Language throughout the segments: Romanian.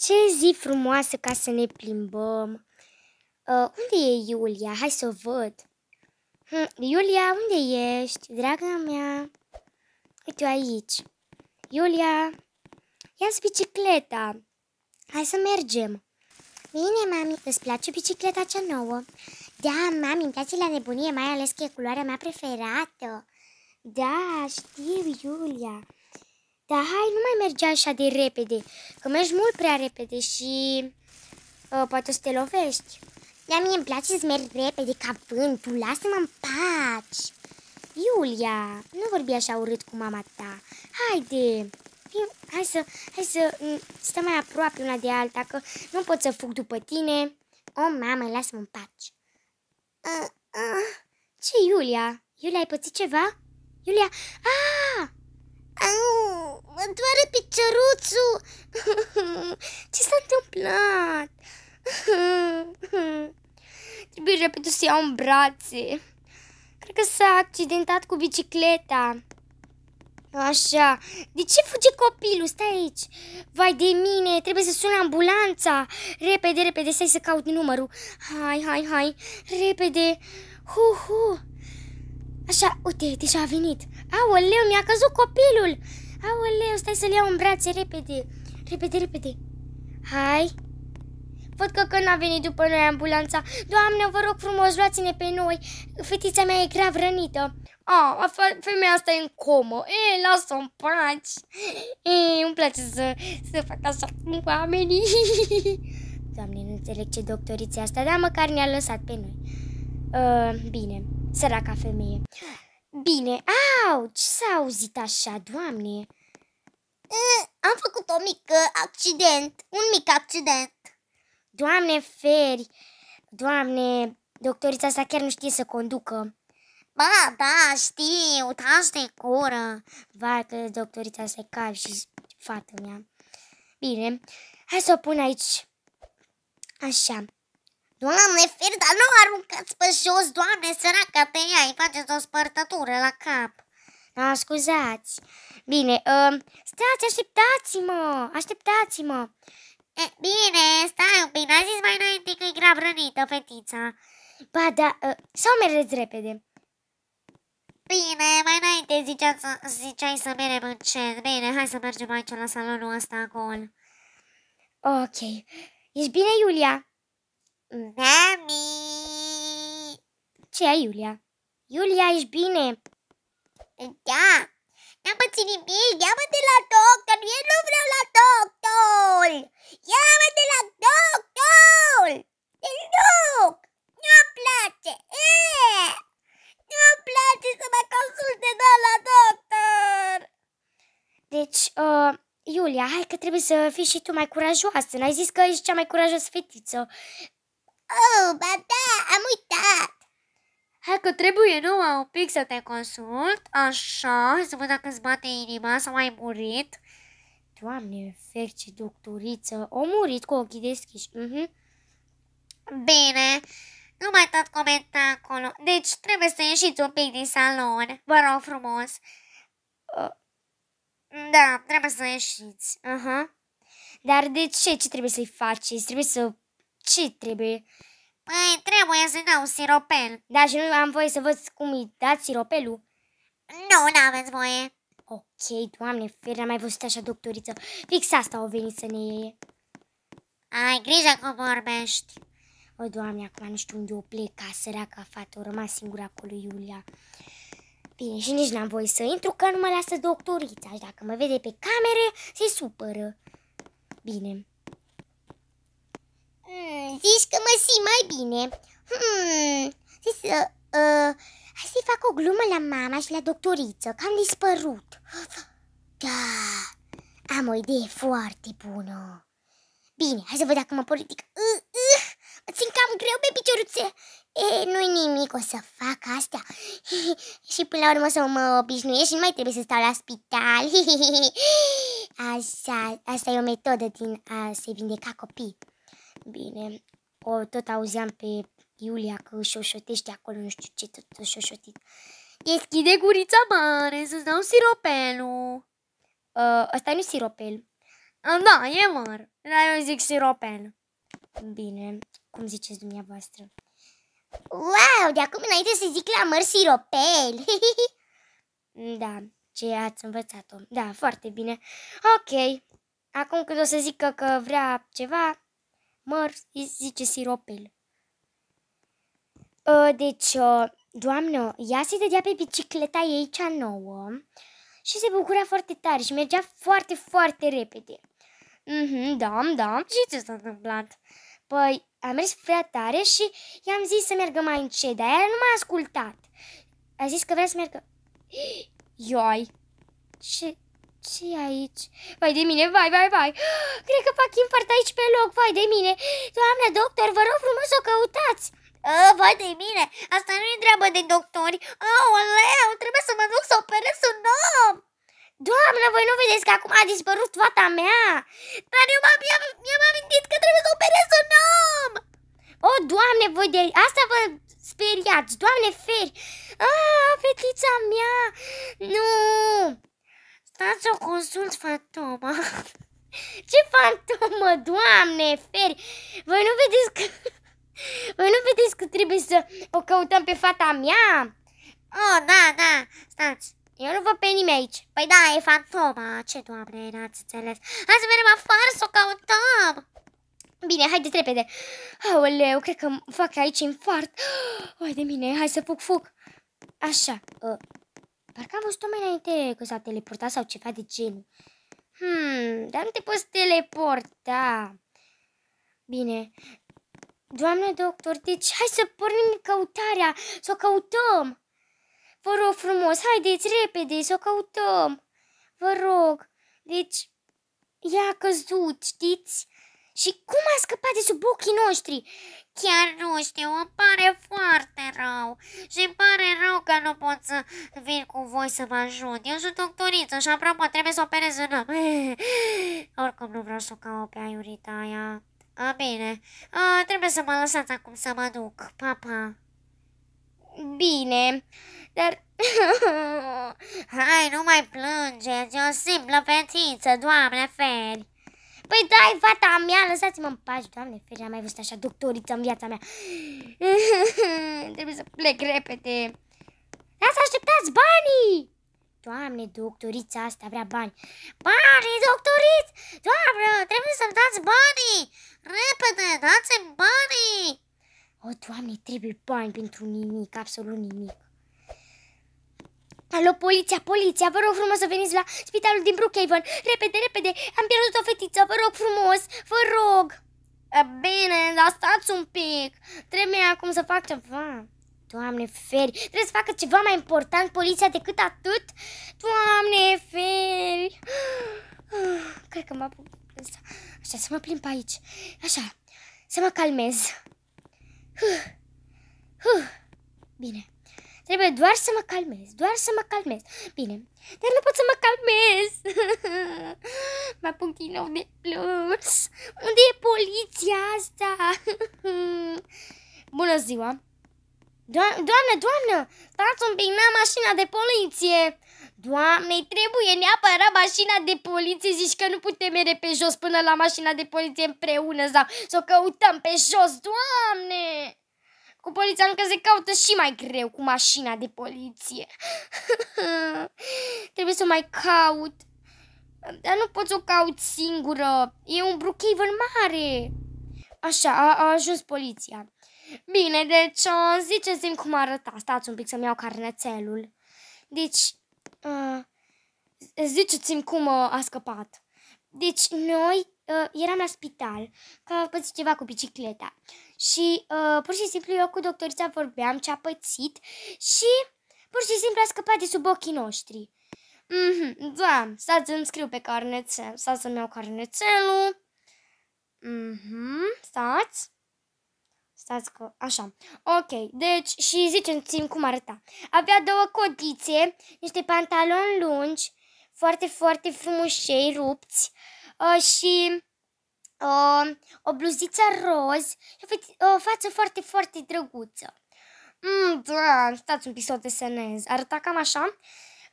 Ce zi frumoasă ca să ne plimbăm! Uh, unde e Iulia? Hai să o văd! Hm, Iulia, unde ești, draga mea? Uite aici! Iulia, ia-ți bicicleta! Hai să mergem! Bine, mami, îți place bicicleta cea nouă? Da, mami, îmi place la nebunie, mai ales că e culoarea mea preferată. Da, știu, Iulia. Dar hai, nu mai merge așa de repede, că mergi mult prea repede și uh, poate o să te lovești. Dar mie îmi place să merg repede ca vântul, lasă-mă în pace. Iulia, nu vorbi așa urât cu mama ta. Haide, hai să, hai să mm, stăm mai aproape una de alta, că nu pot să fug după tine. O, mamă, lasă-mă în pace. Uh, uh. Ce, Iulia? Iulia, ai pățit ceva? Iulia, aaa! Au, mă doare picioruțul! Ce s-a întâmplat? Trebuie repede să iau în brațe. Cred că s-a accidentat cu bicicleta. Așa. De ce fuge copilul? Stai aici. Vai de mine, trebuie să sun ambulanța. Repede, repede, stai să caut numărul. Hai, hai, hai. Repede. Hu, hu. Așa, uite, deja a venit. Aoleu, mi-a căzut copilul! Aoleu, stai să-l iau în brațe repede! Repede, repede! Hai! Văd că când a venit după noi ambulanța. Doamne, vă rog frumos, luați-ne pe noi! Fetița mea e grav rănită! A, femeia asta e în comă. E, lasă-o în pace. E, îmi place să, să fac așa cu oamenii. Doamne, nu înțeleg ce doctoriță asta, dar măcar ne-a lăsat pe noi. Uh, bine, săraca femeie. Bine, au ce s-a auzit așa, doamne. Am făcut o mică uh, accident, un mic accident. Doamne, feri, doamne, doctorița asta chiar nu știe să conducă. Ba, da, știu, tași de cură. Vai că doctorița se cal și fată mea. Bine, hai să o pun aici. Așa. Doamne, dar nu aruncați pe jos, doamne, săraca pe ea, îi faceți o spărtătură la cap. Da, scuzați. Bine, uh, stați, așteptați-mă, așteptați-mă. E, bine, stai un pic, n-a zis mai înainte că e grav rănită fetița. Ba, da, uh, sau mergeți repede? Bine, mai înainte ziceați, ziceai să merem încet. Bine, hai să mergem aici la salonul ăsta acolo. Ok. Ești bine, Iulia? Mami! Ce ai, Iulia? Iulia, ești bine? Da! N-am pățit nimic! Ia-mă de la doctor! Eu nu vreau la doctor! Ia-mă de la doctor! Deloc! Nu-mi place! E! Nu-mi place să mă consulte de la doctor! Deci, uh, Iulia, hai că trebuie să fii și tu mai curajoasă. N-ai zis că ești cea mai curajoasă fetiță. Oh, ba da, am uitat! Hai că trebuie numai un pic să te consult, așa, să văd dacă îți bate inima sau ai murit. Doamne, fec doctoriță, o murit cu ochii deschiși. Uh-huh. Bine, nu mai tot comenta acolo. Deci trebuie să ieșiți un pic din salon, vă rog frumos. Uh. Da, trebuie să ieșiți. Uh-huh. Dar de ce? Ce trebuie să-i faceți? Trebuie să ce trebuie? Păi, trebuie să dau siropel. Dar și nu am voie să văd cum îi dați siropelul? Nu, n-aveți voie. Ok, doamne, fere, am mai văzut așa doctoriță. Fix asta o venit să ne iei. Ai grijă cum vorbești. O, doamne, acum nu știu unde o pleca, săraca fată, o rămas singură acolo, Iulia. Bine, și nici n-am voie să intru, că nu mă lasă doctorița și dacă mă vede pe camere, se supără. Bine, Hmm, zici că mă simt mai bine. Hmm, zici să... Uh, uh, hai să-i fac o glumă la mama și la doctoriță, că am dispărut. Da, am o idee foarte bună. Bine, hai să văd dacă mă politic Uh, uh, mă țin cam greu pe picioruțe. E, nu-i nimic, o să fac asta. și până la urmă o să mă obișnuiesc și nu mai trebuie să stau la spital. Așa, asta e o metodă din a se vindeca copii. Bine, o, tot auzeam pe Iulia că șoșotește acolo, nu știu ce tot șoșotit. Deschide gurița mare să-ți dau siropelul. Uh, ăsta nu siropel. Uh, da, e măr. dar eu zic siropel. Bine, cum ziceți dumneavoastră? Wow, de acum înainte să zic la măr siropel. da, ce ați învățat-o. Da, foarte bine. Ok, acum când o să că că vrea ceva, măr, zice siropel. Ă, deci, ă, doamnă, ea se dădea pe bicicleta ei cea nouă și se bucura foarte tare și mergea foarte, foarte repede. Mhm, da, da. Și ce s-a întâmplat? Păi, am mers prea tare și i-am zis să meargă mai încet, dar ea nu m-a ascultat. A zis că vrea să meargă. Ioi! Și ce e aici? Vai de mine, vai, vai, vai! Cred că fac infart aici pe loc, vai de mine! doamne, doctor, vă rog frumos o căutați! A, ă, vai de mine, asta nu e treabă de doctori! Aoleu, trebuie să mă duc să operez un om! Doamnă, voi nu vedeți că acum a dispărut fata mea? Dar eu mi-am amintit că trebuie să operez un om! O, doamne, voi de... Asta vă speriați, doamne feri! A, fetița mea! Nu! Stați o consult fantoma. Ce fantomă, doamne, feri! Voi nu vedeți că... Voi nu vedeți că trebuie să o căutăm pe fata mea? Oh, da, da, stați. Eu nu văd pe nimeni aici. Păi da, e fantoma. Ce, doamne, n-ați înțeles. Hai să mergem afară să o căutăm. Bine, haideți repede. Aoleu, cred că fac aici infart. Hai de mine, hai să fug, fug. Așa, uh, Parcă am văzut-o mai înainte că s-a teleportat sau ceva de genul. Hmm, dar nu te poți teleporta. Bine. Doamne doctor, deci hai să pornim căutarea, să o căutăm. Vă rog frumos, haideți repede să o căutăm. Vă rog. Deci, ea a căzut, știți? Și cum a scăpat de sub ochii noștri? Chiar nu știu, îmi pare foarte rău și îmi pare rău că nu pot să vin cu voi să vă ajut. Eu sunt doctoriță și apropo trebuie să operez în Oricum nu vreau să o cau pe aiurita aia. A, bine, A, trebuie să mă lăsați acum să mă duc. Pa, pa. Bine, dar... Hai, nu mai plânge, e o simplă fetiță, doamne feri. Păi dai, fata mea, lăsați-mă în pași, doamne, ferește, am mai văzut așa doctoriță în viața mea. Trebuie să plec repede. Da, să așteptați banii! Doamne, doctorița asta vrea bani. Bani, doctoriți! Doamne, trebuie să-mi dați banii! Repede, dați-mi banii! O, doamne, trebuie bani pentru nimic, absolut nimic. Alo, poliția, poliția, vă rog frumos să veniți la spitalul din Brookhaven. Repede, repede, am pierdut o fetiță, vă rog frumos, vă rog. Bine, dar stați un pic, trebuie acum să fac ceva. Doamne feri, trebuie să facă ceva mai important poliția decât atât? Doamne feri. Cred că m-a Așa, să mă plimb pe aici. Așa, să mă calmez. Bine. Trebuie doar să mă calmez, doar să mă calmez. Bine, dar nu pot să mă calmez. mă pun din nou de plus, Unde e poliția asta? Bună ziua! Do- doamnă, doamnă, stați un pic, n-am mașina de poliție. Doamne, trebuie neapărat mașina de poliție, zici că nu putem mere pe jos până la mașina de poliție împreună sau, o căutăm pe jos, doamne! Cu poliția încă se caută și mai greu cu mașina de poliție. Trebuie să mai caut. Dar nu pot să o caut singură. E un brookhaven mare. Așa, a, a ajuns poliția. Bine, deci ziceți-mi cum arăta. Stați un pic să-mi iau carnețelul. Deci, uh, ziceți-mi cum a scăpat. Deci, noi uh, eram la spital, că a pățit ceva cu bicicleta. Și uh, pur și simplu eu cu doctorița vorbeam ce a pățit și pur și simplu a scăpat de sub ochii noștri. Mm-hmm, da, stați să-mi scriu pe carnețel, stați să-mi iau carnețelul. Mm-hmm, stați. Stați că... Așa. Ok, deci și ziceți-mi cum arăta. Avea două codițe, niște pantaloni lungi, foarte, foarte frumoși rupți, uh, Uh, și uh, o bluziță roz și o față foarte, foarte drăguță. Mm, da, stați un pic să o desenez. Arăta cam așa?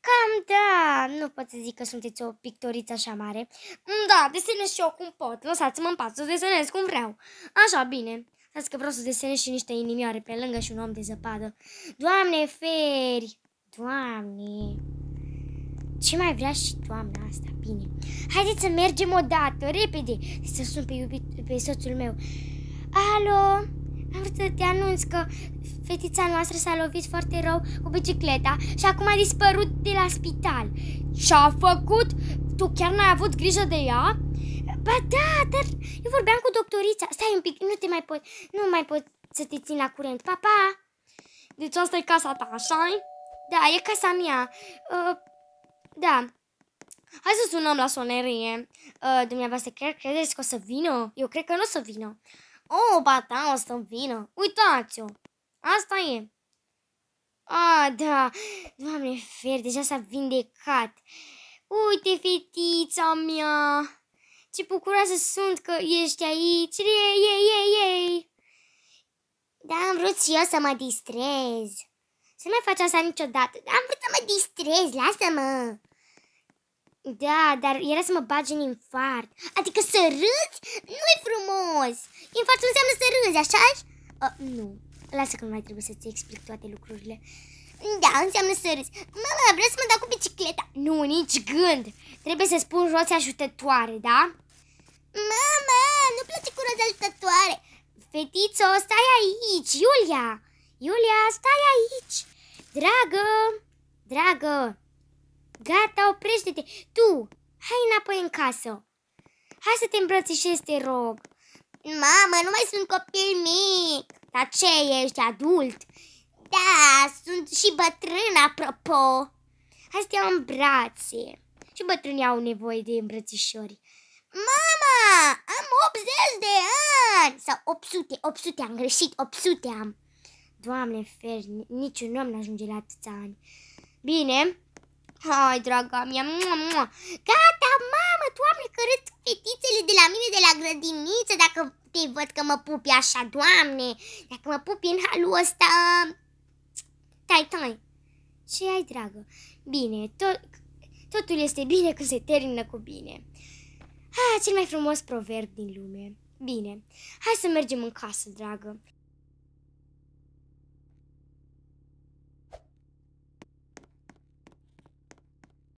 Cam da, nu pot să zic că sunteți o pictoriță așa mare. Mm, da, desenez și eu cum pot. Lăsați-mă în pat să desenez cum vreau. Așa, bine. Stați că vreau să desenez și niște inimioare pe lângă și un om de zăpadă. Doamne, feri! Doamne! Ce mai vrea și toamna asta? Bine. Haideți să mergem odată, repede, să sun pe, iubit, pe soțul meu. Alo? Am vrut să te anunț că fetița noastră s-a lovit foarte rău cu bicicleta și acum a dispărut de la spital. Ce-a făcut? Tu chiar n-ai avut grijă de ea? Ba da, dar eu vorbeam cu doctorița. Stai un pic, nu te mai pot, nu mai pot să te țin la curent. Pa, pa! Deci asta e casa ta, așa -i? Da, e casa mea. Uh, da. Hai să sunăm la sonerie. Uh, dumneavoastră, cred, credeți că o să vină? Eu cred că nu o să vină. Oh, ba da, o să vină. Uitați-o. Asta e. Ah, da. Doamne fer, deja s-a vindecat. Uite, fetița mea. Ce bucuroasă sunt că ești aici. Ei, ei, ei, ei. Da, am vrut și eu să mă distrez. Să nu mai faci asta niciodată. Am vrut să mă distrez, lasă-mă. Da, dar era să mă bagi în infart. Adică să râzi? nu e frumos. Infartul înseamnă să râzi, așa Uh, nu, lasă că nu mai trebuie să-ți explic toate lucrurile. Da, înseamnă să râzi. Mama, vreau să mă dau cu bicicleta. Nu, nici gând. Trebuie să spun roți ajutătoare, da? Mama, nu place cu roți ajutătoare. Fetițo, stai aici, Iulia. Iulia, stai aici. Dragă! Dragă! Gata, oprește-te! Tu, hai înapoi în casă! Hai să te îmbrățișez, te rog! Mamă, nu mai sunt copil mic! Dar ce ești, adult? Da, sunt și bătrân, apropo! Hai să te iau în brațe! Și bătrânii au nevoie de îmbrățișori. Mama, am 80 de ani! Sau 800, 800, am greșit, 800 am! Doamne fer, niciun om n-ajunge la atâția ani. Bine, hai draga mea, mua, mua. gata mamă, doamne că râd fetițele de la mine de la grădiniță dacă te văd că mă pupi așa, doamne, dacă mă pupi în halul ăsta, tai, tai, ce ai dragă? Bine, tot, totul este bine când se termină cu bine. Ah, cel mai frumos proverb din lume. Bine, hai să mergem în casă, dragă.